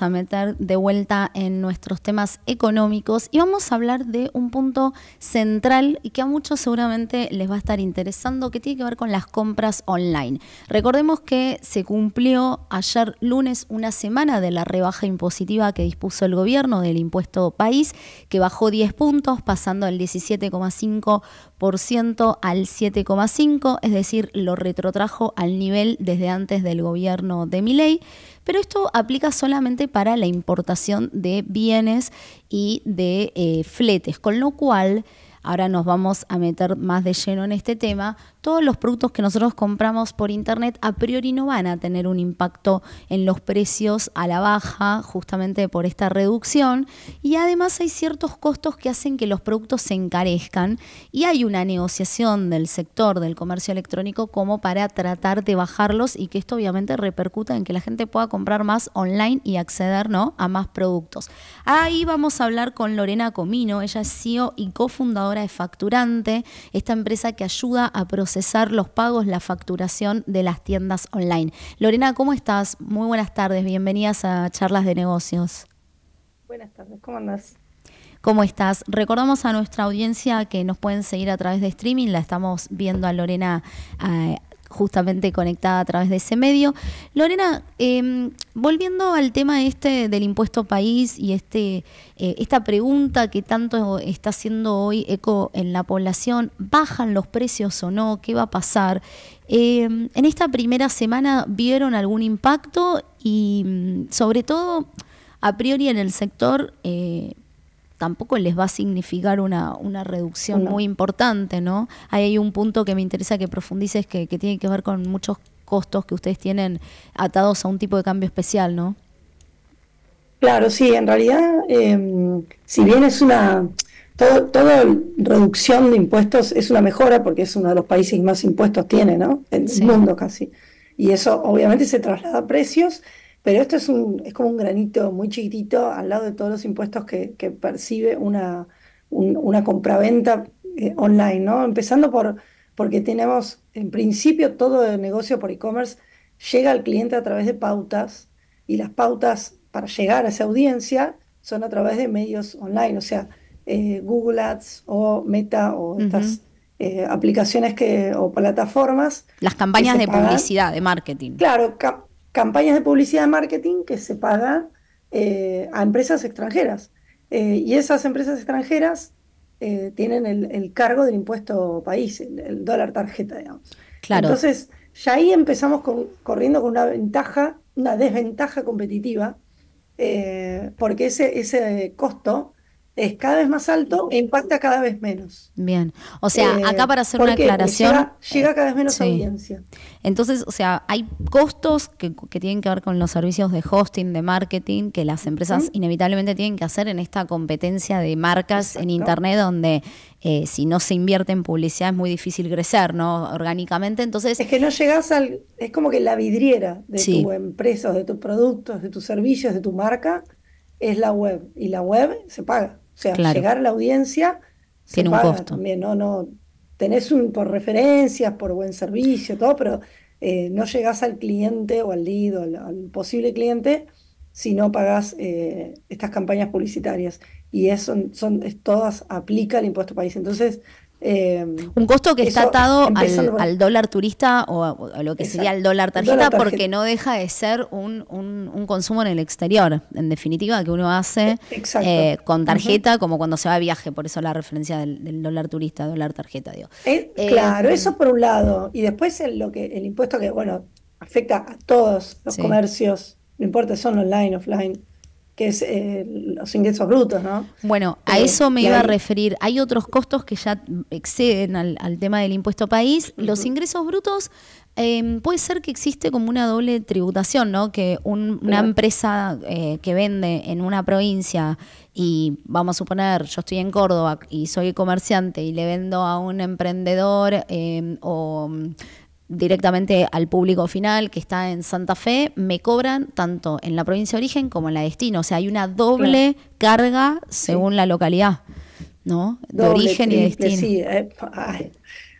a meter de vuelta en nuestros temas económicos y vamos a hablar de un punto central y que a muchos seguramente les va a estar interesando, que tiene que ver con las compras online. Recordemos que se cumplió ayer lunes una semana de la rebaja impositiva que dispuso el gobierno del impuesto país, que bajó 10 puntos, pasando al 17,5 al 7,5, es decir, lo retrotrajo al nivel desde antes del gobierno de Miley. pero esto aplica solamente para la importación de bienes y de eh, fletes, con lo cual, ahora nos vamos a meter más de lleno en este tema, todos los productos que nosotros compramos por internet a priori no van a tener un impacto en los precios a la baja, justamente por esta reducción. Y además hay ciertos costos que hacen que los productos se encarezcan y hay una negociación del sector del comercio electrónico como para tratar de bajarlos y que esto obviamente repercuta en que la gente pueda comprar más online y acceder ¿no? a más productos. Ahí vamos a hablar con Lorena Comino, ella es CEO y cofundadora de Facturante, esta empresa que ayuda a procesar procesar los pagos, la facturación de las tiendas online. Lorena, ¿cómo estás? Muy buenas tardes, bienvenidas a Charlas de Negocios. Buenas tardes, ¿cómo andás? ¿Cómo estás? Recordamos a nuestra audiencia que nos pueden seguir a través de streaming, la estamos viendo a Lorena eh, justamente conectada a través de ese medio. Lorena, em, volviendo al tema este del impuesto país y este, eh, esta pregunta que tanto está haciendo hoy eco en la población, ¿bajan los precios o no? ¿Qué va a pasar? Em, en esta primera semana vieron algún impacto y mm, sobre todo, a priori en el sector, eh, tampoco les va a significar una, una reducción muy importante, ¿no? hay un punto que me interesa que profundices que, tiene que ver con muchos costos que ustedes tienen atados a un tipo de cambio especial, ¿no? Claro, sí, en realidad, em, si bien es una, toda reducción de impuestos es una mejora porque es uno de los países que más impuestos tiene, ¿no? En el mundo casi. Y eso obviamente se traslada a precios pero esto es, un, es como un granito muy chiquitito al lado de todos los impuestos que, percibe una, una compraventa eh, online, ¿no? Empezando por, porque tenemos, en principio, todo el negocio por e-commerce llega al cliente a través de pautas y las pautas para llegar a esa audiencia son a través de medios online, o sea, eh, Google Ads o Meta o estas eh, aplicaciones que, o plataformas. Las campañas de publicidad, de marketing. Claro, campañas de publicidad de marketing que se paga eh, a empresas extranjeras. Eh, y esas empresas extranjeras eh, tienen el, cargo del impuesto país, el, dólar tarjeta, digamos. Entonces, ya ahí empezamos corriendo con una ventaja, una desventaja competitiva, porque ese, ese costo es cada vez más alto e impacta cada vez menos. Bien, o sea, eh, acá para hacer una aclaración... Llega, cada vez menos audiencia. Entonces, o sea, hay costos que, tienen que ver con los servicios de hosting, de marketing, que las empresas inevitablemente tienen que hacer en esta competencia de marcas en Internet, donde eh, si no se invierte en publicidad es muy difícil crecer, ¿no? Orgánicamente, entonces... Es que no llegas al... Es como que la vidriera de tu empresa, de tus productos, de tus servicios, de tu marca, es la web. Y la web se paga. O sea, llegar a la audiencia se Tiene paga un costo. también. No, no, tenés un por referencias, por buen servicio, todo, pero eh, no llegás al cliente o al lead o al, posible cliente si no pagás eh, estas campañas publicitarias. Y eso, son, son todas aplica el impuesto país. Entonces, Em, un costo que está atado al, dólar turista o a, lo que sería el dólar tarjeta, porque no deja de ser un, un, consumo en el exterior, en definitiva, que uno hace eh, eh, con tarjeta, como cuando se va de viaje, por eso la referencia del, dólar turista, dólar tarjeta, digo. Eh, claro, mm. eso por un lado. Y después el, lo que, el impuesto que, bueno, afecta a todos los comercios, no importa si son online, offline que es eh, los ingresos brutos, ¿no? Bueno, a eh, eso me iba a referir. Hay otros costos que ya exceden al, tema del impuesto país. Los ingresos brutos em, puede ser que existe como una doble tributación, ¿no? Que una empresa eh, que vende en una provincia y vamos a suponer, yo estoy en Córdoba y soy comerciante y le vendo a un emprendedor eh, o directamente al público final que está en Santa Fe, me cobran tanto en la provincia de origen como en la destino. O sea, hay una doble carga según la localidad, ¿no? de origen y destino. Sí, eh,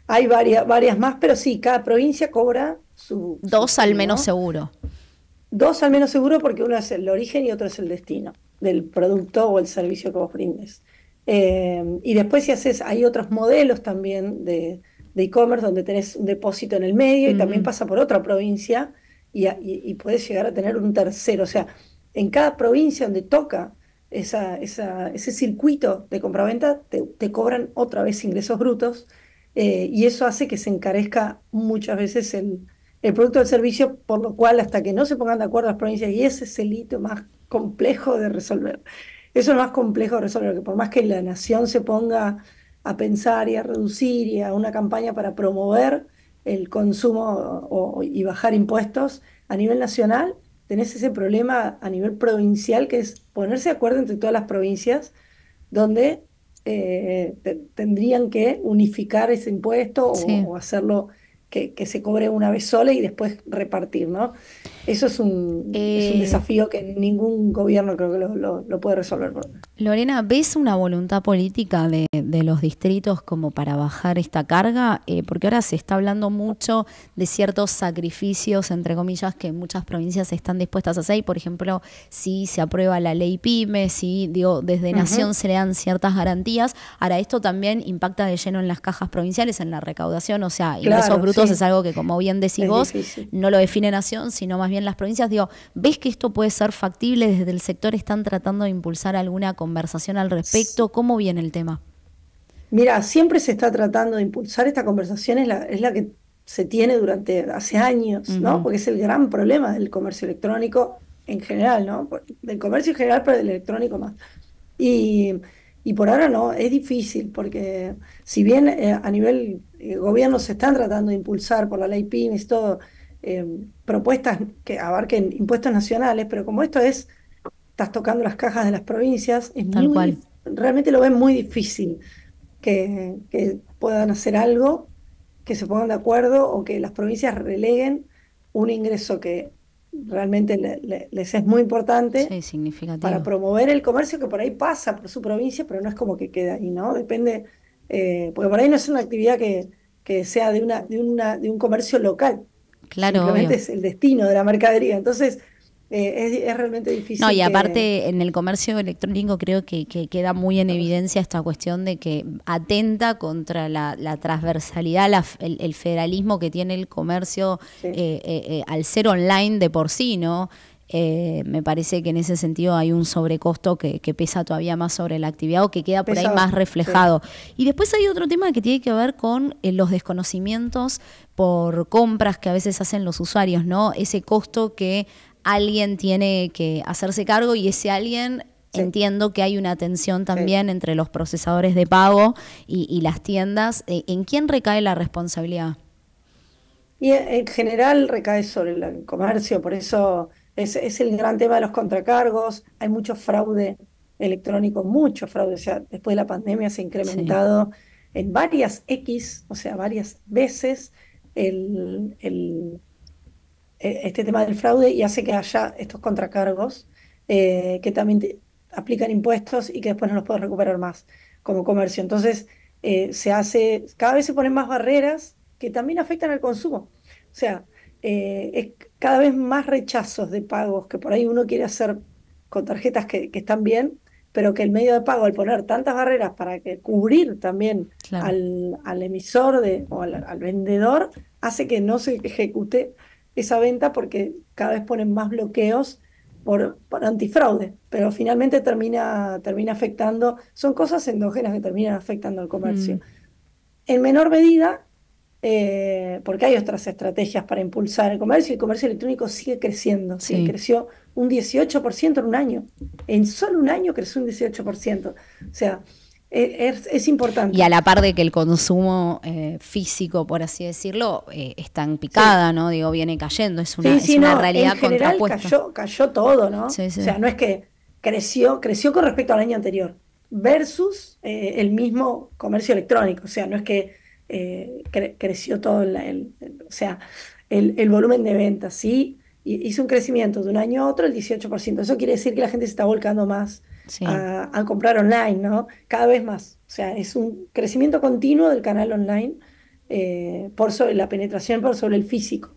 hay, varias, varias más, pero sí, cada provincia cobra su... Dos al menos seguro. Dos al menos seguro porque uno es el origen y otro es el destino del producto o el servicio que vos brindes. Eh, y después si haces, hay otros modelos también de, e-commerce donde tenés un depósito en el medio y también pasa por otra provincia y, puedes llegar a tener un tercero. O sea, en cada provincia donde toca ese circuito de compraventa, te, te, cobran otra vez ingresos brutos eh, y eso hace que se encarezca muchas veces el, el producto del servicio, por lo cual hasta que no se pongan de acuerdo las provincias, y ese es el hito más complejo de resolver. Eso es lo más complejo de resolver, que por más que la nación se ponga a pensar y a reducir y a una campaña para promover el consumo y bajar impuestos a nivel nacional, tenés ese problema a nivel provincial que es ponerse de acuerdo entre todas las provincias donde eh, tendrían que unificar ese impuesto o, hacerlo que, que, se cobre una vez sola y después repartir, ¿no? Eso es un, eh, desafío que ningún gobierno creo que lo, puede resolver. Lorena, ¿ves una voluntad política de, los distritos como para bajar esta carga? Eh, porque ahora se está hablando mucho de ciertos sacrificios, entre comillas, que muchas provincias están dispuestas a hacer. por ejemplo, si se aprueba la ley PYME, si digo, desde Nación se le dan ciertas garantías. Ahora, esto también impacta de lleno en las cajas provinciales, en la recaudación. O sea, ingresos brutos es algo que, como bien decís vos, no lo define Nación, sino más bien en las provincias. Digo, ¿ves que esto puede ser factible? ¿Desde el sector están tratando de impulsar alguna conversación al respecto? ¿Cómo viene el tema? Mira, siempre se está tratando de impulsar esta conversación, es la, que se tiene durante hace años, ¿no? Porque es el gran problema del comercio electrónico en general, ¿no? Del comercio en general, pero del electrónico más. Y, por ahora no, es difícil, porque si bien eh, a nivel eh, gobierno se están tratando de impulsar por la ley pymes y todo, eh, propuestas que abarquen impuestos nacionales, pero como esto es, estás tocando las cajas de las provincias, es realmente lo ven muy difícil que, puedan hacer algo, que se pongan de acuerdo o que las provincias releguen un ingreso que realmente les es muy importante para promover el comercio que por ahí pasa por su provincia, pero no es como que queda ahí, ¿no? Depende, eh, porque por ahí no es una actividad que, sea de, una, de, una, de un comercio local, Claro. es el destino de la mercadería. Entonces, eh, es, realmente difícil. No, y aparte en el comercio electrónico creo que, queda muy en evidencia esta cuestión de que atenta contra la, transversalidad, el, federalismo que tiene el comercio eh, eh, al ser online de por sí, ¿no? Eh, me parece que en ese sentido hay un sobrecosto que, pesa todavía más sobre la actividad o que queda por ahí más reflejado. Y después hay otro tema que tiene que ver con eh, los desconocimientos por compras que a veces hacen los usuarios, ¿no? Ese costo que alguien tiene que hacerse cargo y ese alguien Entiendo que hay una tensión también entre los procesadores de pago y, las tiendas. Eh, ¿En quién recae la responsabilidad? Y en general recae sobre el comercio, por eso es, el gran tema de los contracargos, hay mucho fraude electrónico, mucho fraude. O sea, después de la pandemia se ha incrementado en varias X, o sea, varias veces el, e, este tema del fraude y hace que haya estos contracargos eh, que también aplican impuestos y que después no los puedes recuperar más como comercio. Entonces, eh, se hace, cada vez se ponen más barreras que también afectan al consumo. O sea, eh, es, cada vez más rechazos de pagos que por ahí uno quiere hacer con tarjetas que, están bien, pero que el medio de pago, al poner tantas barreras para que cubrir también al, emisor o al, vendedor, hace que no se ejecute esa venta porque cada vez ponen más bloqueos por, por antifraude, pero finalmente termina, termina afectando, son cosas endógenas que terminan afectando al comercio. Mm. En menor medida, eh, porque hay otras estrategias para impulsar el comercio, y el comercio electrónico sigue creciendo, sí. creció un 18% en un año, en solo un año creció un 18%, o sea, e, es, importante. Y a la par de que el consumo eh, físico, por así decirlo, eh, está en picada, ¿no? Digo, viene cayendo, es una, es realidad en general Cayó, cayó todo, ¿no? O sea, no es que creció, creció con respecto al año anterior, versus el mismo comercio electrónico, o sea, no es que eh, creció todo, el, o sea, el, volumen de ventas, ¿sí? Y hizo un crecimiento de un año a otro el 18%. Eso quiere decir que la gente se está volcando más a, comprar online, ¿no? Cada vez más. O sea, es un crecimiento continuo del canal online eh, por sobre la penetración por sobre el físico.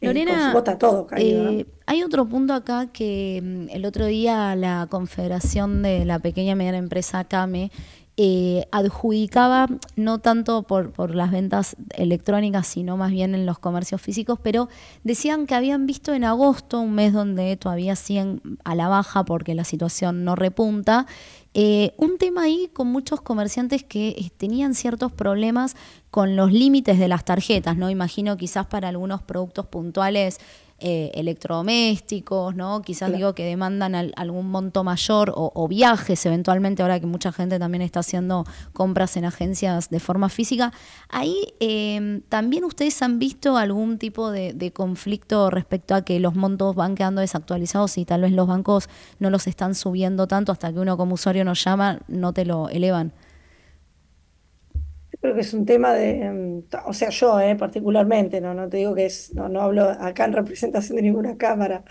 Eh, Lorena, todo hay otro punto acá que mm, el otro día la Confederación de la Pequeña y Mediana Empresa CAME eh, adjudicaba no tanto por, las ventas electrónicas, sino más bien en los comercios físicos, pero decían que habían visto en agosto, un mes donde todavía siguen a la baja porque la situación no repunta, eh, un tema ahí con muchos comerciantes que eh, tenían ciertos problemas con los límites de las tarjetas, ¿no? Imagino quizás para algunos productos puntuales eh, electrodomésticos, ¿no? Quizás digo que demandan algún monto mayor o, viajes eventualmente, ahora que mucha gente también está haciendo compras en agencias de forma física. Ahí em, también ustedes han visto algún tipo de conflicto respecto a que los montos van quedando desactualizados y tal vez los bancos no los están subiendo tanto hasta que uno como usuario nos llama, no te lo elevan creo que es un tema de, em, o sea, yo eh, particularmente, no, no te digo que es, no, no hablo acá en representación de ninguna cámara,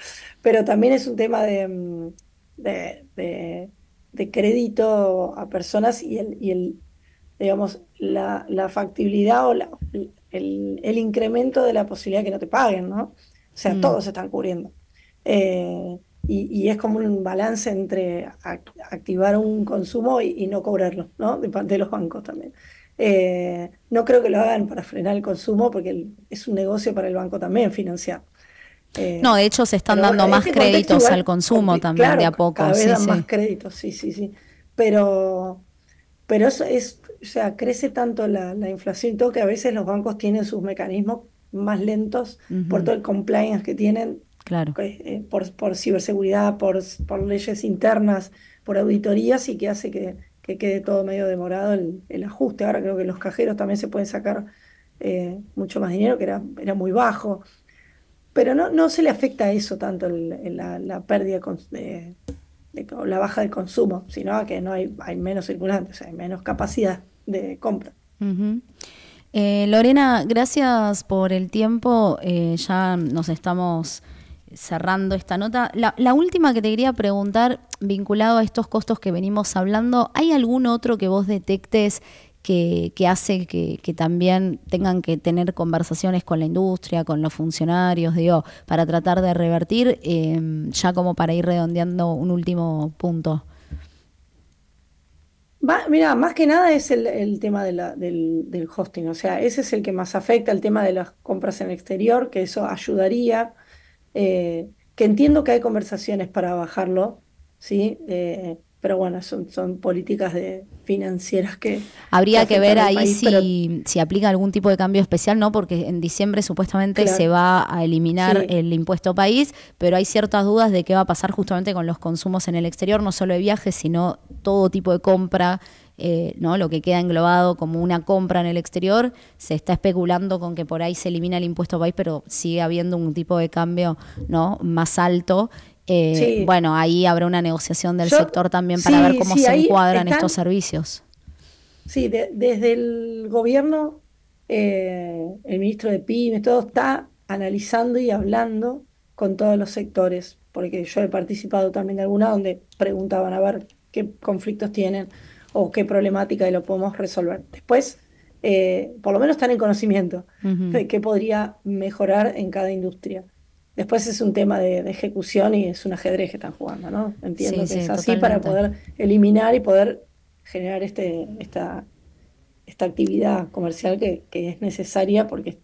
pero también es un tema de, em, de, crédito a personas y el, y el digamos, la, factibilidad o el, incremento de la posibilidad de que no te paguen, ¿no? O sea, mm. todos se están cubriendo. Eh, y, es como un balance entre activar un consumo y, no cobrarlo, ¿no? de los bancos también. Eh, no creo que lo hagan para frenar el consumo porque es un negocio para el banco también financiar. Eh, no, de hecho se están dando más este créditos al consumo también de a poco. Cada vez más créditos, sí, sí, sí. Pero, pero eso es, o sea, crece tanto la, inflación y todo que a veces los bancos tienen sus mecanismos más lentos por todo el compliance que tienen. Claro. Eh, por, por ciberseguridad, por, por leyes internas, por auditorías y que hace que que quede todo medio demorado el, ajuste. Ahora creo que los cajeros también se pueden sacar eh, mucho más dinero, que era, era muy bajo. Pero no, no se le afecta a eso tanto la, pérdida de, la baja del consumo, sino a que no hay, hay menos circulantes, hay menos capacidad de compra. Eh, Lorena, gracias por el tiempo. Eh, ya nos estamos cerrando esta nota, la, última que te quería preguntar, vinculado a estos costos que venimos hablando, ¿hay algún otro que vos detectes que, que hace que, que, también tengan que tener conversaciones con la industria, con los funcionarios, digo, para tratar de revertir, em, ya como para ir redondeando un último punto? mira, más que nada es el, tema del, del, hosting, o sea, ese es el que más afecta, el tema de las compras en exterior, que eso ayudaría eh, que entiendo que hay conversaciones para bajarlo, ¿sí? Eh, pero bueno, son, son políticas de financieras que... Habría que, ver ahí si, aplica algún tipo de cambio especial, ¿no? Porque en diciembre supuestamente se va a eliminar el impuesto país, pero hay ciertas dudas de qué va a pasar justamente con los consumos en el exterior, no solo de viajes, sino todo tipo de compra eh, lo que queda englobado como una compra en el exterior, se está especulando con que por ahí se elimina el impuesto país, pero sigue habiendo un tipo de cambio ¿no? más alto. Eh, bueno, ahí habrá una negociación del sector también para ver cómo se encuadran estos servicios. Sí, desde el gobierno, eh, el ministro de Pymes, todo está analizando y hablando con todos los sectores, porque yo he participado también de alguna donde preguntaban a ver qué conflictos tienen o qué problemática y lo podemos resolver. Después, eh, por lo menos están en conocimiento de qué podría mejorar en cada industria. Después es un tema de, ejecución y es un ajedrez que están jugando, ¿no? Entiendo que es así para poder eliminar y poder generar este, esta, esta actividad comercial que, es necesaria porque,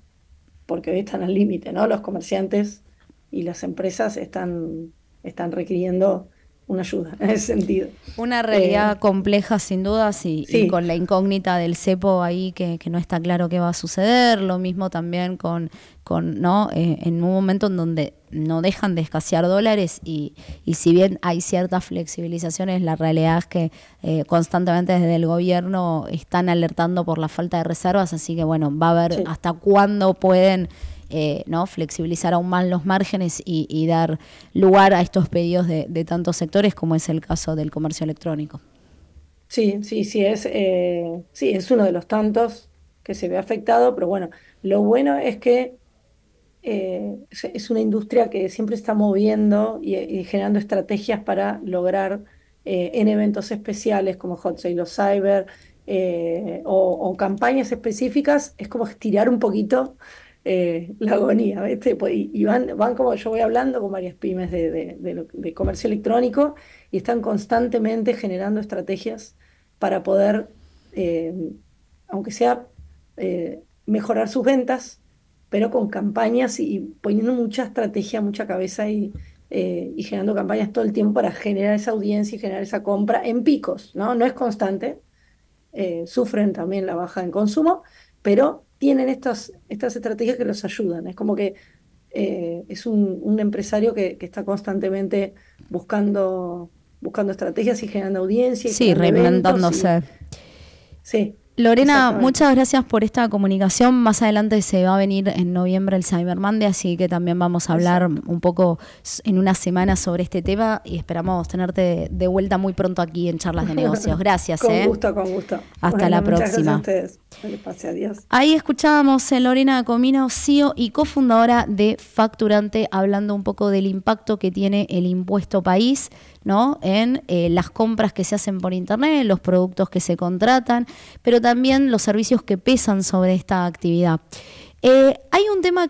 porque hoy están al límite, ¿no? Los comerciantes y las empresas están, están requiriendo una ayuda en ese sentido. Una realidad eh, compleja sin dudas y, con la incógnita del cepo ahí que, no está claro qué va a suceder, lo mismo también con, con ¿no? Eh, en un momento en donde no dejan de escasear dólares y, si bien hay ciertas flexibilizaciones, la realidad es que eh, constantemente desde el gobierno están alertando por la falta de reservas, así que bueno, va a ver hasta cuándo pueden... Eh, flexibilizar aún más los márgenes y, dar lugar a estos pedidos de, tantos sectores como es el caso del comercio electrónico. Sí, sí, sí es, eh, sí, es uno de los tantos que se ve afectado, pero bueno, lo bueno es que eh, es una industria que siempre está moviendo y, generando estrategias para lograr en eventos especiales como Hot Sale o Cyber o, o, campañas específicas, es como estirar un poquito eh, la agonía, pues, Y, van, como yo voy hablando con varias pymes de, comercio electrónico y están constantemente generando estrategias para poder, eh, aunque sea, eh, mejorar sus ventas, pero con campañas y, poniendo mucha estrategia, mucha cabeza y, y generando campañas todo el tiempo para generar esa audiencia y generar esa compra en picos, ¿no? No es constante. sufren también la baja en consumo, pero tienen estas, estas estrategias que los ayudan. Es como que eh, es un, empresario que, está constantemente buscando, buscando estrategias y generando audiencia. Y sí, reinventándose. Sí. Lorena, muchas gracias por esta comunicación. Más adelante se va a venir en noviembre el Cyber así que también vamos a hablar un poco en una semana sobre este tema y esperamos tenerte de vuelta muy pronto aquí en Charlas de Negocios. Gracias. con ¿eh? gusto, con gusto. Hasta la próxima. Muchas gracias a ustedes. Ahí escuchábamos a eh, Lorena Comino, CEO y cofundadora de Facturante, hablando un poco del impacto que tiene el impuesto país en eh, las compras que se hacen por Internet, los productos que se contratan, pero también los servicios que pesan sobre esta actividad. Eh, hay un tema